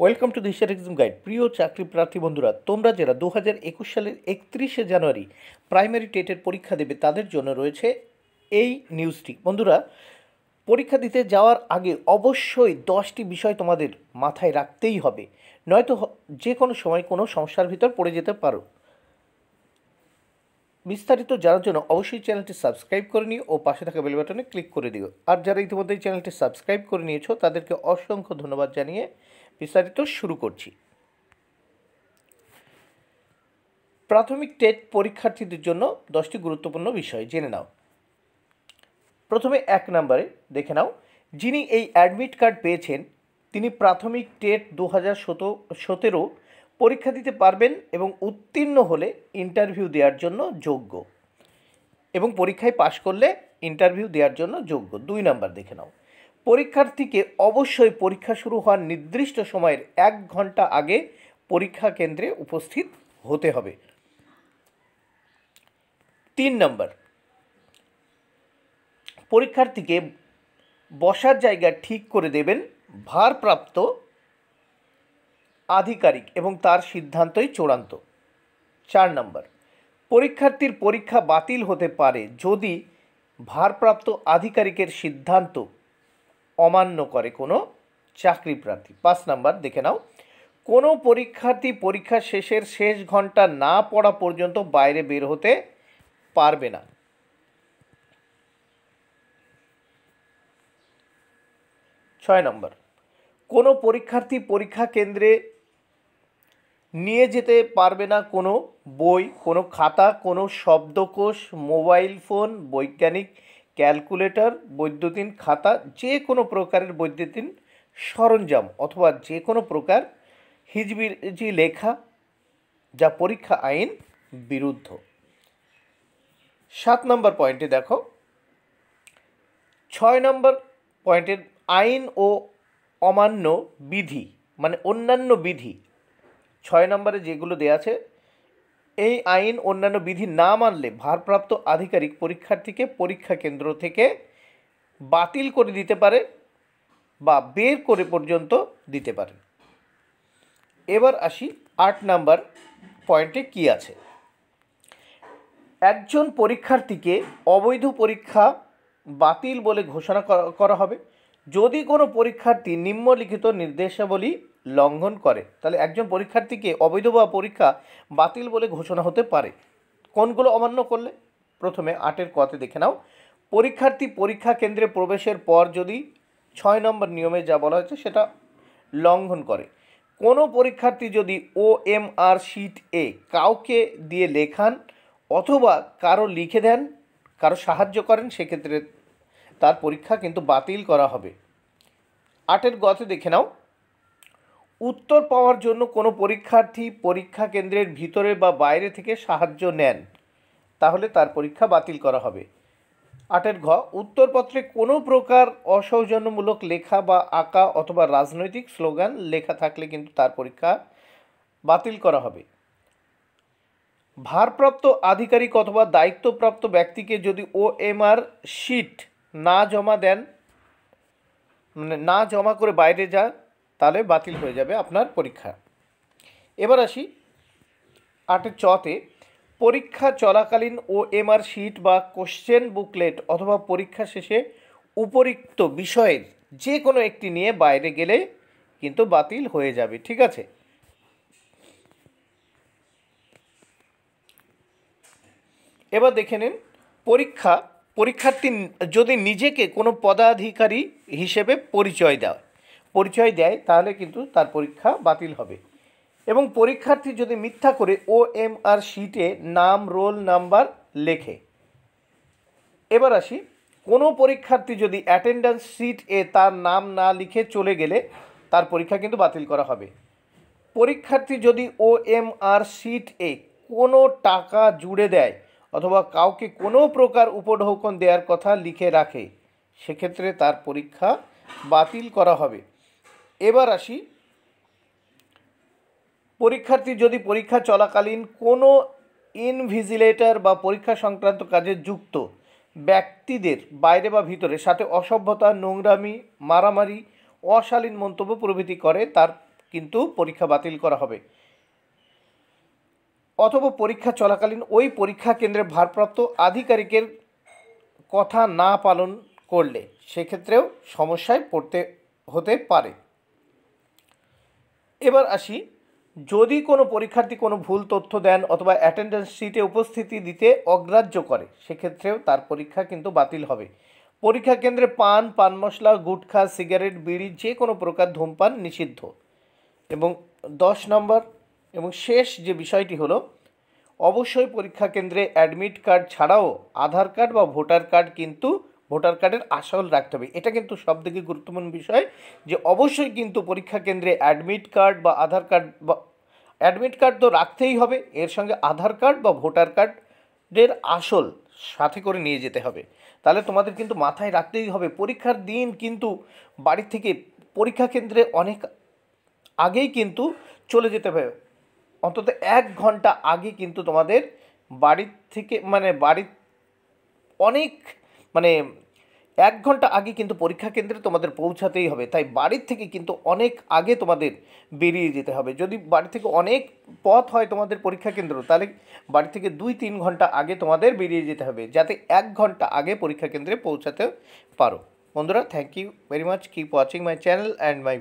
welcome to দিশার exam guide প্রিয় চাকরি প্রার্থী বন্ধুরা তোমরা যারা দু হাজার একুশ সালের একত্রিশে জানুয়ারি প্রাইমারি টেটের পরীক্ষা দেবে তাদের জন্য রয়েছে এই নিউজটি বন্ধুরা পরীক্ষা দিতে যাওয়ার আগে অবশ্যই দশটি বিষয় তোমাদের মাথায় রাখতেই হবে নয়তো যে কোনো সময় কোনো সমস্যার ভিতর পড়ে যেতে পারো বিস্তারিত জানার জন্য অবশ্যই চ্যানেলটি সাবস্ক্রাইব করে নিও ও পাশে থাকা বেল বাটনে ক্লিক করে দিও আর যারা ইতিমধ্যে চ্যানেলটি সাবস্ক্রাইব করে নিয়েছো তাদেরকে অসংখ্য ধন্যবাদ জানিয়ে বিস্তারিত শুরু করছি প্রাথমিক টেট পরীক্ষার্থীদের জন্য দশটি গুরুত্বপূর্ণ বিষয় জেনে নাও প্রথমে এক নম্বরে দেখে নাও যিনি এই অ্যাডমিট কার্ড পেয়েছেন তিনি প্রাথমিক টেট দু হাজার সতেরো পরীক্ষা দিতে পারবেন এবং উত্তীর্ণ হলে ইন্টারভিউ দেওয়ার জন্য যোগ্য এবং পরীক্ষায় পাশ করলে ইন্টারভিউ দেওয়ার জন্য যোগ্য দুই নাম্বার দেখে নাও পরীক্ষার্থীকে অবশ্যই পরীক্ষা শুরু হওয়ার নির্দিষ্ট সময়ের এক ঘন্টা আগে পরীক্ষা কেন্দ্রে উপস্থিত হতে হবে তিন নম্বর পরীক্ষার্থীকে বসার জায়গা ঠিক করে দেবেন ভারপ্রাপ্ত আধিকারিক এবং তার সিদ্ধান্তই চূড়ান্ত চার নম্বর পরীক্ষার্থীর পরীক্ষা বাতিল হতে পারে যদি ভারপ্রাপ্ত আধিকারিকের সিদ্ধান্ত অমান্য করে কোনো চাকরি প্রার্থী পাঁচ নাম্বার দেখে নাও কোনো পরীক্ষার্থী পরীক্ষা শেষের শেষ ঘন্টা না পড়া পর্যন্ত বাইরে বের হতে পারবে না ছয় নম্বর কোনো পরীক্ষার্থী পরীক্ষা কেন্দ্রে নিয়ে যেতে পারবে না কোনো বই কোনো খাতা কোনো শব্দকোষ মোবাইল ফোন বৈজ্ঞানিক ক্যালকুলেটর বৈদ্যুতিন খাতা যে কোনো প্রকারের বৈদ্যুতিন সরঞ্জাম অথবা যে কোনো প্রকার হিজবিজি লেখা যা পরীক্ষা আইন বিরুদ্ধ সাত নম্বর পয়েন্টে দেখো ছয় নম্বর পয়েন্টের আইন ও অমান্য বিধি মানে অন্যান্য বিধি ছয় নম্বরে যেগুলো দেওয়া আছে এই আইন অন্যান্য বিধি না মানলে ভারপ্রাপ্ত আধিকারিক পরীক্ষার্থীকে পরীক্ষা কেন্দ্র থেকে বাতিল করে দিতে পারে বা বের করে পর্যন্ত দিতে পারে এবার আসি আট নাম্বার পয়েন্টে কি আছে একজন পরীক্ষার্থীকে অবৈধ পরীক্ষা বাতিল বলে ঘোষণা করা হবে যদি কোনো পরীক্ষার্থী নিম্নলিখিত নির্দেশাবলী লঙ্ঘন করে তাহলে একজন পরীক্ষার্থীকে অবৈধ বা পরীক্ষা বাতিল বলে ঘোষণা হতে পারে কোনগুলো অমান্য করলে প্রথমে আটের কথা দেখে নাও পরীক্ষার্থী পরীক্ষা কেন্দ্রে প্রবেশের পর যদি ছয় নম্বর নিয়মে যা বলা হয়েছে সেটা লঙ্ঘন করে কোনো পরীক্ষার্থী যদি ও এম আর শিট এ কাউকে দিয়ে লেখান অথবা কারো লিখে দেন কারো সাহায্য করেন সেক্ষেত্রে তার পরীক্ষা কিন্তু বাতিল করা হবে আটের গতে দেখে নাও উত্তর পাওয়ার জন্য কোনো পরীক্ষার্থী পরীক্ষা কেন্দ্রের ভিতরে বা বাইরে থেকে সাহায্য নেন তাহলে তার পরীক্ষা বাতিল করা হবে আটের ঘ উত্তরপত্রে কোনো প্রকার অসৌজন্যমূলক লেখা বা আঁকা অথবা রাজনৈতিক স্লোগান লেখা থাকলে কিন্তু তার পরীক্ষা বাতিল করা হবে ভারপ্রাপ্ত আধিকারিক অথবা দায়িত্বপ্রাপ্ত ব্যক্তিকে যদি ওএমআর শিট না জমা দেন মানে না জমা করে বাইরে যান তাহলে বাতিল হয়ে যাবে আপনার পরীক্ষা এবার আসি আটের চতে পরীক্ষা চলাকালীন ও এমআর শিট বা কোশ্চেন বুকলেট অথবা পরীক্ষা শেষে উপরিক্ত বিষয়ের যে কোনো একটি নিয়ে বাইরে গেলে কিন্তু বাতিল হয়ে যাবে ঠিক আছে এবার দেখে নিন পরীক্ষা পরীক্ষার্থী যদি নিজেকে কোনো পদাধিকারী হিসেবে পরিচয় দেয় পরিচয় দেয় তাহলে কিন্তু তার পরীক্ষা বাতিল হবে এবং পরীক্ষার্থী যদি মিথ্যা করে ও এম আর শিটে নাম রোল নাম্বার লেখে এবার আসি কোনো পরীক্ষার্থী যদি অ্যাটেন্ডেন্স শিট এ তার নাম না লিখে চলে গেলে তার পরীক্ষা কিন্তু বাতিল করা হবে পরীক্ষার্থী যদি ও এম আর শিট এ কোনো টাকা জুড়ে দেয় অথবা কাউকে কোনো প্রকার উপঢৌকন দেওয়ার কথা লিখে রাখে সেক্ষেত্রে তার পরীক্ষা বাতিল করা হবে এবার আসি পরীক্ষার্থী যদি পরীক্ষা চলাকালীন কোনো ইনভিজিলেটর বা পরীক্ষা সংক্রান্ত কাজে যুক্ত ব্যক্তিদের বাইরে বা ভিতরে সাথে অসভ্যতা নোংরামি মারামারি অশালীন মন্তব্য প্রভৃতি করে তার কিন্তু পরীক্ষা বাতিল করা হবে অথবা পরীক্ষা চলাকালীন ওই পরীক্ষা কেন্দ্রের ভারপ্রাপ্ত আধিকারিকের কথা না পালন করলে সেক্ষেত্রেও সমস্যায় পড়তে হতে পারে এবার আসি যদি কোনো পরীক্ষার্থী কোনো ভুল তথ্য দেন অথবা অ্যাটেন্ডেন্স শিটে উপস্থিতি দিতে অগ্রাহ্য করে সেক্ষেত্রেও তার পরীক্ষা কিন্তু বাতিল হবে পরীক্ষা কেন্দ্রে পান পান মশলা গুটখা সিগারেট বিড়ি যে কোনো প্রকার ধূমপান নিষিদ্ধ এবং দশ নম্বর এবং শেষ যে বিষয়টি হলো অবশ্যই পরীক্ষা কেন্দ্রে অ্যাডমিট কার্ড ছাড়াও আধার কার্ড বা ভোটার কার্ড কিন্তু ভোটার কার্ডের আসল রাখতে হবে এটা কিন্তু সব থেকে গুরুত্বপূর্ণ বিষয় যে অবশ্যই কিন্তু পরীক্ষা কেন্দ্রে অ্যাডমিট কার্ড বা আধার কার্ড বা অ্যাডমিট কার্ড তো রাখতেই হবে এর সঙ্গে আধার কার্ড বা ভোটার কার্ডের আসল সাথে করে নিয়ে যেতে হবে তাহলে তোমাদের কিন্তু মাথায় রাখতেই হবে পরীক্ষার দিন কিন্তু বাড়ি থেকে পরীক্ষা কেন্দ্রে অনেক আগেই কিন্তু চলে যেতে হবে অন্তত এক ঘন্টা আগে কিন্তু তোমাদের বাড়ির থেকে মানে বাড়ির অনেক মানে এক ঘন্টা আগে কিন্তু পরীক্ষা কেন্দ্রে তোমাদের পৌঁছাতেই হবে তাই বাড়ির থেকে কিন্তু অনেক আগে তোমাদের বেরিয়ে যেতে হবে যদি বাড়ি থেকে অনেক পথ হয় তোমাদের পরীক্ষা কেন্দ্র তাহলে বাড়ি থেকে দুই তিন ঘন্টা আগে তোমাদের বেরিয়ে যেতে হবে যাতে এক ঘন্টা আগে পরীক্ষা কেন্দ্রে পৌঁছাতে পারো বন্ধুরা thank you very much keep watching my channel and my